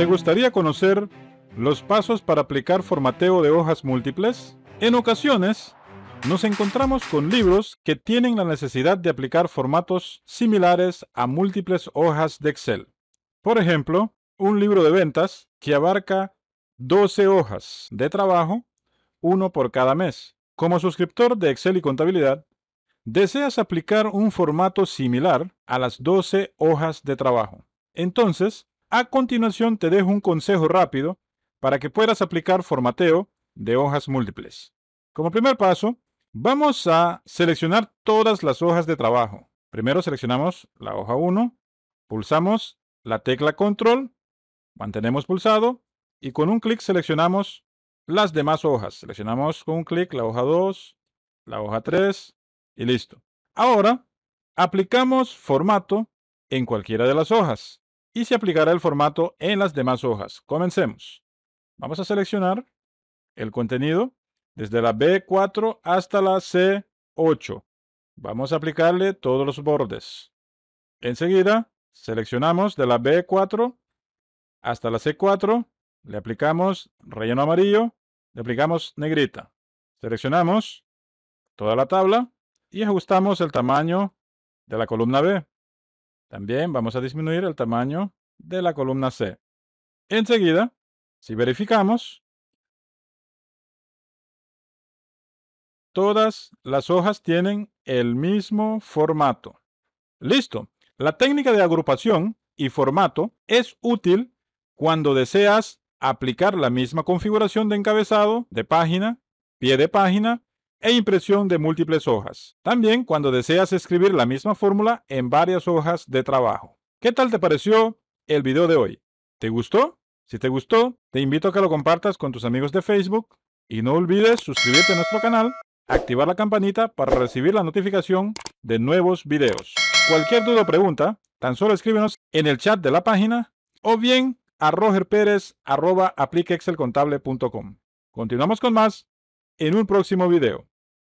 ¿Te gustaría conocer los pasos para aplicar formateo de hojas múltiples? En ocasiones, nos encontramos con libros que tienen la necesidad de aplicar formatos similares a múltiples hojas de Excel. Por ejemplo, un libro de ventas que abarca 12 hojas de trabajo, uno por cada mes. Como suscriptor de Excel y Contabilidad, deseas aplicar un formato similar a las 12 hojas de trabajo. Entonces, a continuación te dejo un consejo rápido para que puedas aplicar formateo de hojas múltiples. Como primer paso, vamos a seleccionar todas las hojas de trabajo. Primero seleccionamos la hoja 1, pulsamos la tecla control, mantenemos pulsado y con un clic seleccionamos las demás hojas. Seleccionamos con un clic la hoja 2, la hoja 3 y listo. Ahora aplicamos formato en cualquiera de las hojas y se aplicará el formato en las demás hojas. Comencemos. Vamos a seleccionar el contenido desde la B4 hasta la C8. Vamos a aplicarle todos los bordes. Enseguida, seleccionamos de la B4 hasta la C4, le aplicamos relleno amarillo, le aplicamos negrita. Seleccionamos toda la tabla y ajustamos el tamaño de la columna B. También vamos a disminuir el tamaño de la columna C. Enseguida, si verificamos, todas las hojas tienen el mismo formato. Listo. La técnica de agrupación y formato es útil cuando deseas aplicar la misma configuración de encabezado, de página, pie de página e impresión de múltiples hojas. También cuando deseas escribir la misma fórmula en varias hojas de trabajo. ¿Qué tal te pareció el video de hoy? ¿Te gustó? Si te gustó, te invito a que lo compartas con tus amigos de Facebook y no olvides suscribirte a nuestro canal, activar la campanita para recibir la notificación de nuevos videos. Cualquier duda o pregunta, tan solo escríbenos en el chat de la página o bien a rogerperez.apliqueexcelcontable.com. Continuamos con más en un próximo video.